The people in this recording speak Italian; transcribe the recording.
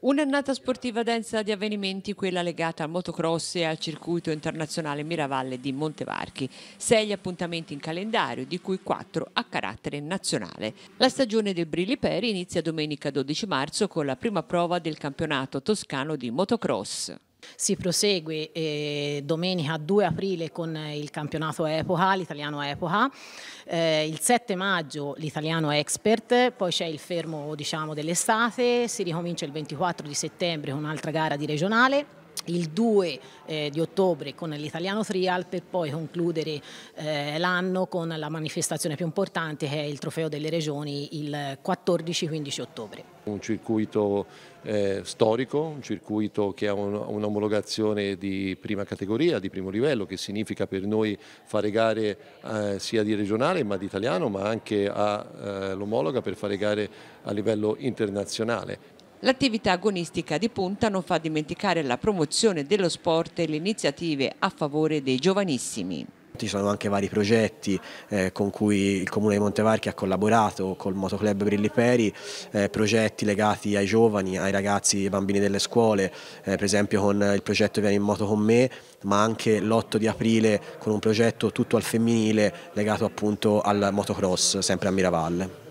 Un'annata sportiva densa di avvenimenti, quella legata al motocross e al circuito internazionale Miravalle di Montevarchi. Sei appuntamenti in calendario, di cui quattro a carattere nazionale. La stagione del Brilli Peri inizia domenica 12 marzo con la prima prova del campionato toscano di motocross. Si prosegue eh, domenica 2 aprile con il campionato Epoca, l'italiano Epoca, eh, il 7 maggio l'italiano Expert, poi c'è il fermo diciamo, dell'estate, si ricomincia il 24 di settembre con un'altra gara di regionale il 2 eh, di ottobre con l'Italiano Trial per poi concludere eh, l'anno con la manifestazione più importante che è il Trofeo delle Regioni il 14-15 ottobre. Un circuito eh, storico, un circuito che ha un'omologazione di prima categoria, di primo livello, che significa per noi fare gare eh, sia di regionale ma di italiano, ma anche all'omologa eh, per fare gare a livello internazionale L'attività agonistica di punta non fa dimenticare la promozione dello sport e le iniziative a favore dei giovanissimi. Ci sono anche vari progetti eh, con cui il Comune di Montevarchi ha collaborato col Motoclub Brilliperi, eh, progetti legati ai giovani, ai ragazzi, e ai bambini delle scuole, eh, per esempio con il progetto Vieni in moto con me, ma anche l'8 di aprile con un progetto tutto al femminile legato appunto al motocross, sempre a Miravalle.